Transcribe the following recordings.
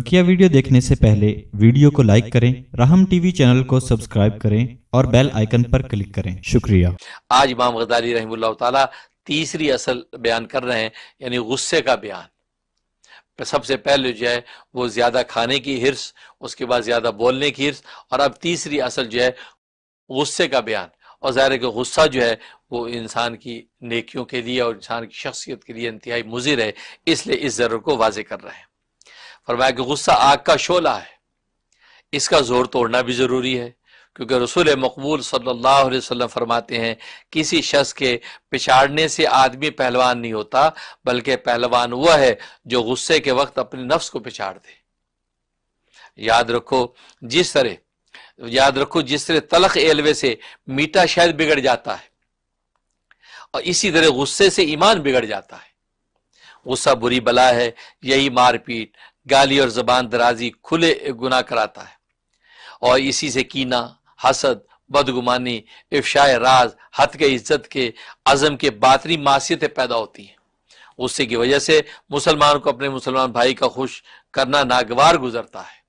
बकिया वीडियो देखने से पहले वीडियो को लाइक करें राहम टीवी चैनल को सब्सक्राइब करें और बेल आइकन पर क्लिक करें शुक्रिया आज इमाम गजाली रही तीसरी असल बयान कर रहे हैं यानी गुस्से का बयान सबसे पहले जो है वो ज्यादा खाने की हिरस उसके बाद ज्यादा बोलने की हिरस और अब तीसरी असल जो है गुस्से का बयान और ज़ाहिर है कि गुस्सा जो है वो इंसान की नेकियों के लिए और इंसान की शख्सियत के लिए इंतहाई मुजिर है इसलिए इस ज़रूर को वाजे कर रहे हैं फरमाया कि गुस्सा आग का शोला है इसका जोर तोड़ना भी ज़रूरी है क्योंकि रसूल मकबूल सल्लल्लाहु अलैहि वसल्लम फरमाते हैं किसी शख्स के पिछाड़ने से आदमी पहलवान नहीं होता बल्कि पहलवान वह है जो गुस्से के वक्त अपने नफ्स को पिछाड़ दे याद रखो जिस तरह याद रखो जिस तरह तलख एलवे से मीठा शायद बिगड़ जाता है और इसी तरह गुस्से से ईमान बिगड़ जाता है गुस्सा बुरी बला है यही मारपीट गाली और जबान दराजी खुले गुना कराता है और इसी से कीना हसद बदगुमानी इफ्शाए राज हत के इज्जत के अज़म के बातरी मासीतें पैदा होती हैं उससे की वजह से मुसलमान को अपने मुसलमान भाई का खुश करना नागवार गुजरता है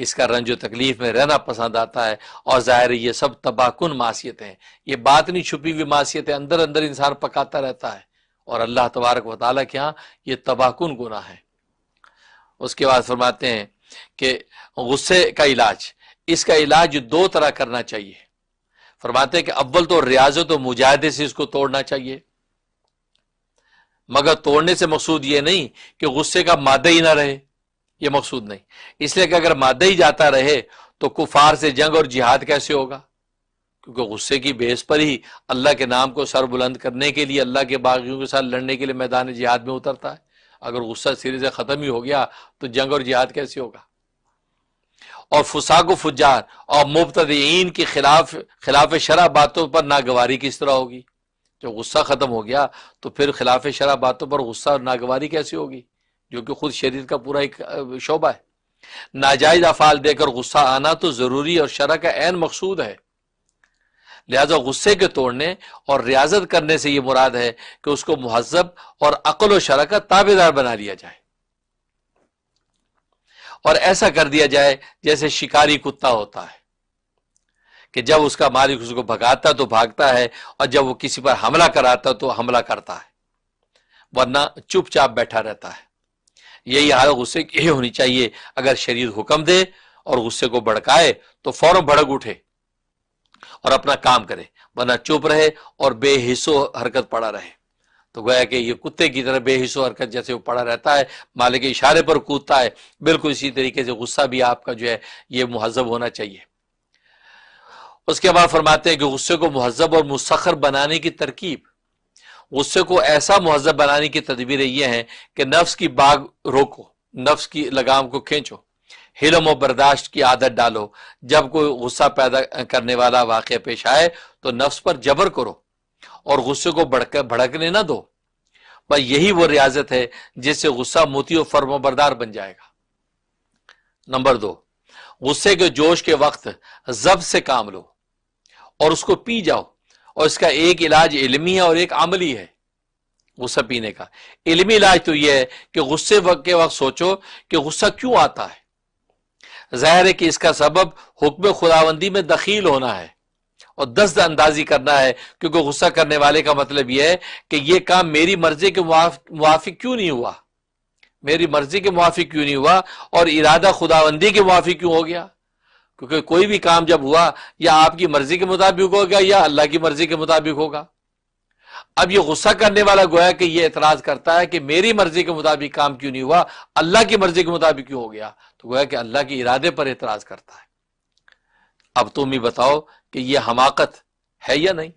इसका रंजो तकलीफ में रहना पसंद आता है और ज़ाहिर ये सब तबाहकुन मासीतें हैं ये बात नहीं छुपी हुई मासीतें अंदर अंदर इंसान पकाता रहता है और अल्लाह तबारक वाली के यहाँ ये तबाहकुन गुना है उसके बाद फरमाते हैं कि गुस्से का इलाज इसका इलाज दो तरह करना चाहिए फरमाते हैं कि अव्वल तो रियाजत तो मुजाहदे से इसको तोड़ना चाहिए मगर तोड़ने से मकसूद ये नहीं कि गुस्से का मादा ही ना रहे ये मकसूद नहीं इसलिए कि अगर मादा ही जाता रहे तो कुफार से जंग और जिहाद कैसे होगा क्योंकि गुस्से की बेस पर ही अल्लाह के नाम को सर बुलंद करने के लिए अल्लाह के बागियों के साथ लड़ने के लिए मैदान जिहाद में उतरता है अगर गुस्सा सिरे से ख़त्म ही हो गया तो जंग और जिहाद कैसे होगा और फुसाक फुजार और मुफ्त के खिलाफ खिलाफ शराब बातों पर नागवारी किस तरह होगी जब गुस्सा ख़त्म हो गया तो फिर खिलाफ शराब बातों पर गुस्सा और नागवारी कैसे होगी जो कि खुद शरीर का पूरा एक शोबा है नाजायज अफाल देकर गुस्सा आना तो ज़रूरी और शरा का एन मकसूद है लिहाजा गुस्से के तोड़ने और रियाजत करने से यह मुराद है कि उसको महजब और अकल व शरा का ताबेदार बना लिया जाए और ऐसा कर दिया जाए जैसे शिकारी कुत्ता होता है कि जब उसका मालिक उसको भगाता तो भागता है और जब वो किसी पर हमला कराता तो हमला करता है वरना चुपचाप बैठा रहता है यही हाल गुस्से की होनी चाहिए अगर शरीर हुक्म दे और गुस्से को भड़काए तो फौरन भड़क उठे और अपना काम करे वरना चुप रहे और बेहिसो हरकत पड़ा रहे तो गया कि ये कुत्ते की तरह बेहिसो हरकत जैसे वो पड़ा रहता है मालिक इशारे पर कूदता है बिल्कुल इसी तरीके से गुस्सा भी आपका जो है ये महजब होना चाहिए उसके बाद फरमाते हैं कि गुस्से को महजब और मुसखर बनाने की तरकीब गुस्से को ऐसा महजब बनाने की तदबीरें यह हैं कि नफ्स की बाग रोको नफ्स की लगाम को खींचो हिलम व बर्दाश्त की आदत डालो जब कोई गुस्सा पैदा करने वाला वाक़ पेश आए तो नफ्स पर जबर करो और गुस्से को भड़क भड़कने ना दो बस यही वो रियाजत है जिससे गुस्सा मोती और फर्मोबरदार बरदार बन जाएगा नंबर दो गुस्से के जोश के वक्त जब से काम लो और उसको पी जाओ और इसका एक इलाज इलमी है और एक अमली है गुस्सा पीने का इलमी इलाज तो यह है कि गुस्से वक्त के वक्त सोचो कि गुस्सा क्यों आता है जाहिर है कि इसका सबब हुक्म खुदाबंदी में दखील होना है और दस्त अंदाजी करना है क्योंकि गुस्सा करने वाले का मतलब यह है कि यह काम मेरी मर्जी के मुआफिक क्यों नहीं हुआ मेरी मर्जी के मुआफिक क्यों नहीं हुआ और इरादा खुदाबंदी के मुआफिक क्यों हो गया क्योंकि कोई भी काम जब हुआ या आपकी मर्जी के मुताबिक होगा या अल्लाह की मर्जी के मुताबिक होगा अब ये गुस्सा करने वाला गोया कि ये एतराज करता है कि मेरी मर्जी के मुताबिक काम क्यों नहीं हुआ अल्लाह की मर्जी के मुताबिक क्यों हो गया तो गोया कि अल्लाह के इरादे पर एतराज़ करता है अब तुम ही बताओ कि यह हमाकत है या नहीं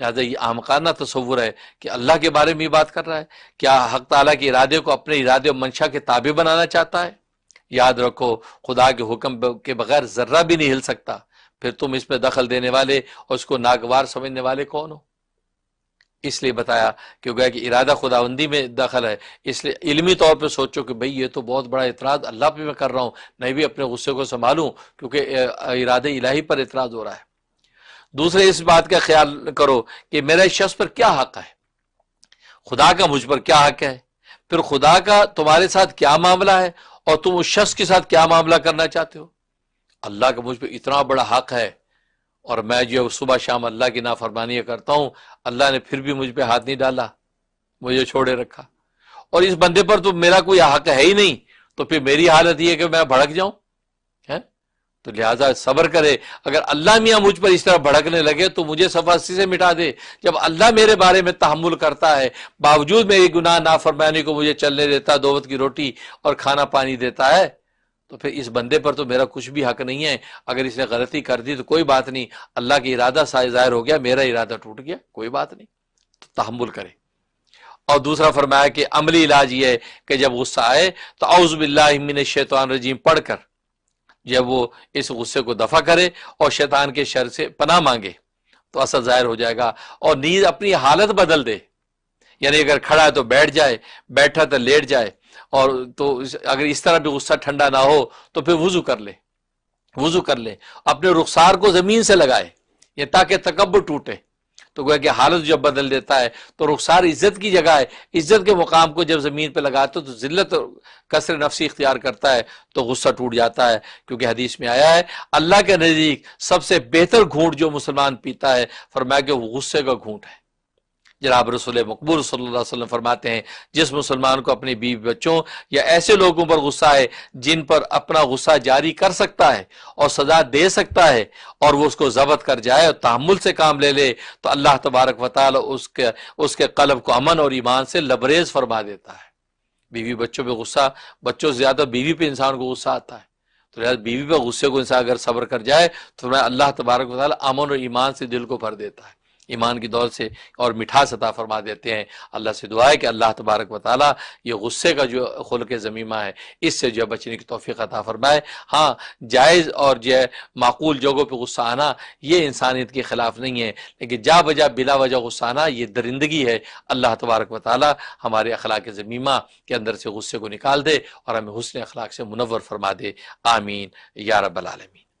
लिहाजा ये आमकाना तस्वुर है कि अल्लाह के बारे में ही बात कर रहा है क्या हक तला के इरादे को अपने इरादे और मंशा के ताबे बनाना चाहता है याद रखो खुदा के हुक्म के बगैर ज़र्रा भी नहीं हिल सकता फिर तुम इसमें दखल देने वाले और उसको नागवार समझने वाले कौन हो इसलिए बताया कि गया कि इरादा खुदाबंदी में दखल है इसलिए इलमी तौर पर सोचो कि भाई ये तो बहुत बड़ा इतराज़ अल्लाह पे मैं कर रहा हूँ मैं भी अपने गुस्से को संभालूँ क्योंकि इरादे इलाही पर इतराज़ हो रहा है दूसरे इस बात का ख्याल करो कि मेरा इस शख्स पर क्या हक है खुदा का मुझ पर क्या हक है फिर खुदा का तुम्हारे साथ क्या मामला है और तुम उस शख्स के साथ क्या मामला करना चाहते हो अल्लाह का मुझ पर इतना बड़ा हक है और मैं जो सुबह शाम अल्लाह की नाफरमानी करता हूँ अल्लाह ने फिर भी मुझ पर हाथ नहीं डाला मुझे छोड़े रखा और इस बंदे पर तो मेरा कोई हक है ही नहीं तो फिर मेरी हालत यह है कि मैं भड़क जाऊं है तो लिहाजा सबर करे अगर अल्लाह मियाँ मुझ पर इस तरह भड़कने लगे तो मुझे सफारसी से मिटा दे जब अल्लाह मेरे बारे में तहमुल करता है बावजूद मेरी गुनाह नाफरमानी को मुझे चलने देता दोवत की रोटी और खाना पानी देता है तो फिर इस बंदे पर तो मेरा कुछ भी हक नहीं है अगर इसने गलती कर दी तो कोई बात नहीं अल्लाह की इरादा जाहिर हो गया मेरा इरादा टूट गया कोई बात नहीं तो तहमुल करें और दूसरा फरमाया कि अमली इलाज यह है कि जब गुस्सा आए तो अउज़बिल्लिन शैतान रजीम पढ़कर जब वो इस गुस्से को दफ़ा करे और शैतान के शर से पना मांगे तो असर जाहिर हो जाएगा और नींद अपनी हालत बदल दे यानी अगर खड़ा है तो बैठ जाए बैठा तो लेट जाए और तो अगर इस तरह भी गुस्सा ठंडा ना हो तो फिर वजू कर ले वजू कर ले अपने रुखसार को ज़मीन से लगाए ये ताकि तकबर टूटे तो गोया कि हालत जब बदल देता है तो रुखसार इज्जत की जगह है इज्जत के मुकाम को जब ज़मीन पर लगाते हो तो जिल्लत कसर नफसी इख्तियार करता है तो गुस्सा टूट जाता है क्योंकि हदीस में आया है अल्लाह के नज़दीक सबसे बेहतर घूंट जो मुसलमान पीता है फरमाया कि वो गुस्से का घूंट है जनाब रसूल मकबूल सल्लल्लाहु फरमाते हैं जिस मुसलमान को अपनी बीवी बच्चों या ऐसे लोगों पर गुस्सा है जिन पर अपना गुस्सा जारी कर सकता है और सजा दे सकता है और वो उसको जबत कर जाए और तहमुल से काम ले ले तो अल्लाह तबारक वाल उसके उसके कलब को अमन और ईमान से लबरेज फरमा देता है बीवी बच्चों पर गुस्सा बच्चों से ज़्यादा बीवी पे इंसान को गुस्सा आता है तो लिहाज बीवी पर गुस्से को इंसान अगर सब्र कर जाए तो मैं अल्लाह तबारक वाल अमन और ईमान से दिल को भर देता है ईमान की दौर से और मिठास अता फरमा देते हैं अल्लाह से दुआ है कि अल्लाह तबारक व ताली ये गुस्से का जो खुल के ज़मीमा है इससे जो बचने की तोफ़ी अता फरमाए हाँ जायज़ और जो माकूल जगहों पर गुस्सा आना ये इंसानियत के ख़िलाफ़ नहीं है लेकिन जा बजा बिला वजह गुस्सा आना ये दरिंदगी है अल्लाह तबारक व हमारे अखलाक ज़मीमा के अंदर से गुस्से को निकाल दे और हमें हुसन अखलाक से मुनवर फरमा दे आमीन या रबालमीन